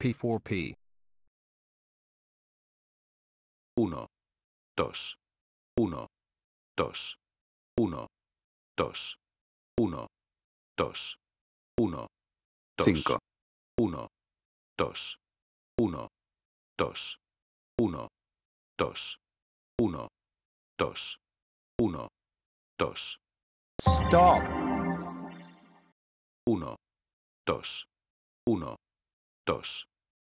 P4P. 1, 2, 1, 2, 1, 2, 1, 2, 1, 5, 1, 2, 1, 2, 1, 2, 1, 2, 1, 2. Stop. 1, 2, 1, 2,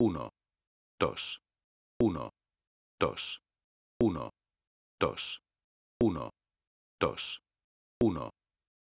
1, 2, 1, 2, 1, 2, 1, 2, 1,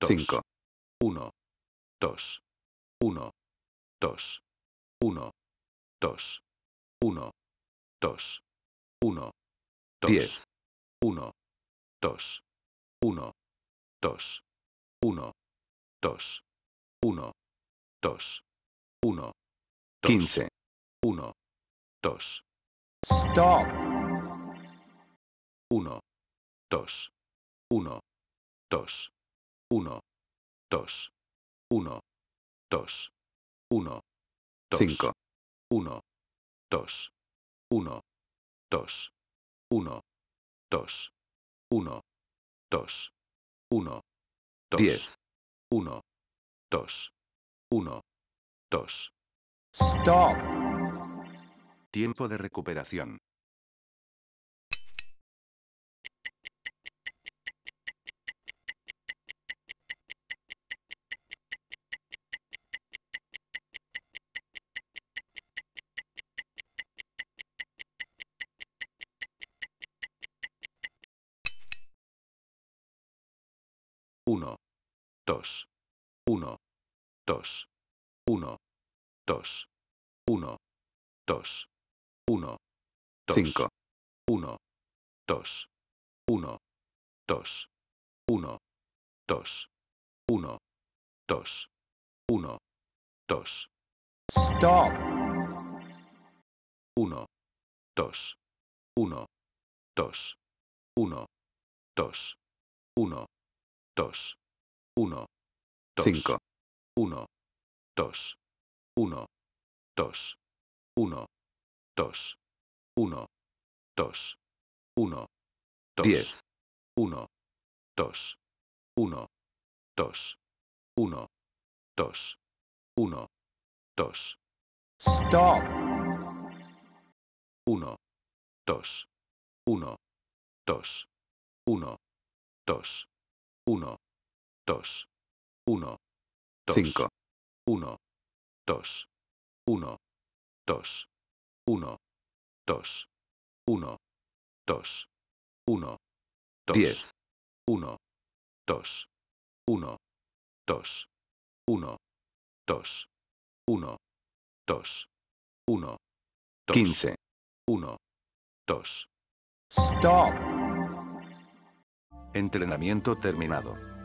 5, 1, 2, 1, 2, 1, 2, 1, 2, 1, 10, 1, 2, 1, 2, 1, 2, 1, 2, 1, 15, 1, 2. Stop. 1, 2. 1, 2. 1, 2. 1, 2. 1, 2. 5. 1, 2. 1, 2. 1, 2. 1, 2. 1, 2. 1, 2. 1, 2. Stop tiempo de recuperación 1 2 1 2 1 2 1 2 1, 2, 5, 1, 2, 1, 2, 1, 2, 1, 2, 1, 2. Stop. 1, 2, 1, 2, 1, 2, 1, 2, 1, 2, 5, 1, 2, 1, 2, 1, Dos. Uno. Dos. Uno. Dos. Uno. Dos. Uno. Dos. Uno. Dos. Dos. Stop. Uno. Dos. Uno. Dos. Uno. Dos. Uno. Dos. Uno. Dos. Cinco. Uno. Dos. Uno. Dos. 1, 2, 1, 2, 1, 2, 10, 1, 2, 1, 2, 1, 2, 1, 2, 1, 15, 1, 2. Stop. Entrenamiento terminado.